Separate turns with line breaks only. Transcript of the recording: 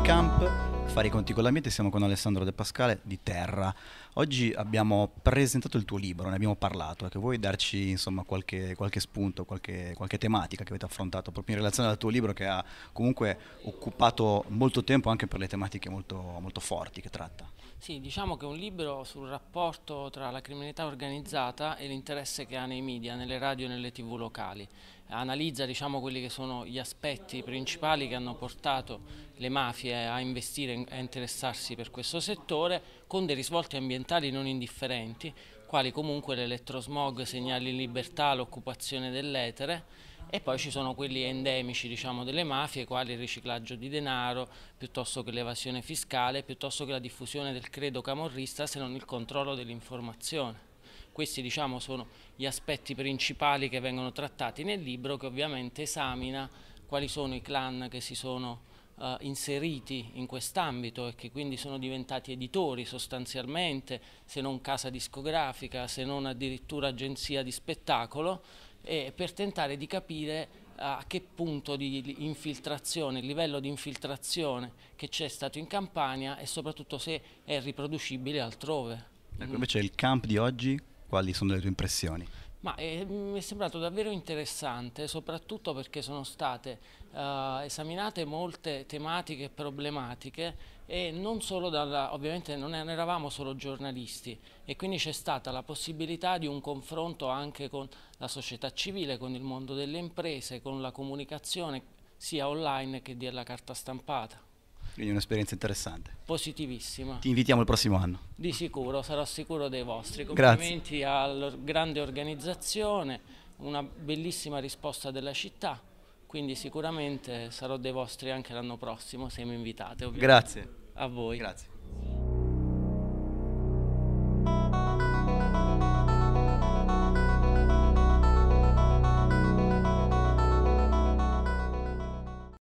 Peppe Camp, fare i conti con l'ambiente, siamo con Alessandro De Pascale di Terra. Oggi abbiamo presentato il tuo libro, ne abbiamo parlato, che ecco, vuoi darci insomma, qualche, qualche, spunto, qualche, qualche, tematica che avete affrontato proprio in relazione al tuo libro che ha comunque occupato molto tempo anche per le tematiche molto, molto forti che tratta?
Sì, diciamo che è un libro sul rapporto tra la criminalità organizzata e l'interesse che ha nei media, nelle radio e nelle tv locali. Analizza diciamo, quelli che sono gli aspetti principali che hanno portato le mafie a investire e interessarsi per questo settore, con dei risvolti ambientali non indifferenti, quali comunque l'elettrosmog, segnali in libertà, l'occupazione dell'etere e poi ci sono quelli endemici diciamo, delle mafie, quali il riciclaggio di denaro, piuttosto che l'evasione fiscale, piuttosto che la diffusione del credo camorrista, se non il controllo dell'informazione. Questi diciamo, sono gli aspetti principali che vengono trattati nel libro che ovviamente esamina quali sono i clan che si sono eh, inseriti in quest'ambito e che quindi sono diventati editori sostanzialmente, se non casa discografica, se non addirittura agenzia di spettacolo, e per tentare di capire eh, a che punto di infiltrazione, il livello di infiltrazione che c'è stato in Campania e soprattutto se è riproducibile altrove. Ecco, mm. invece
il camp di oggi, quali sono le tue impressioni?
Ma è, eh, mi è sembrato davvero interessante, soprattutto perché sono state uh, esaminate molte tematiche e problematiche e non solo dalla, ovviamente non eravamo solo giornalisti e quindi c'è stata la possibilità di un confronto anche con la società civile, con il mondo delle imprese, con la comunicazione sia online che della carta stampata.
Quindi un'esperienza interessante.
Positivissima. Ti invitiamo il prossimo anno. Di sicuro, sarò sicuro dei vostri. Complimenti alla grande organizzazione, una bellissima risposta della città quindi sicuramente sarò dei vostri anche l'anno prossimo se mi invitate. Ovviamente. Grazie. A voi. Grazie.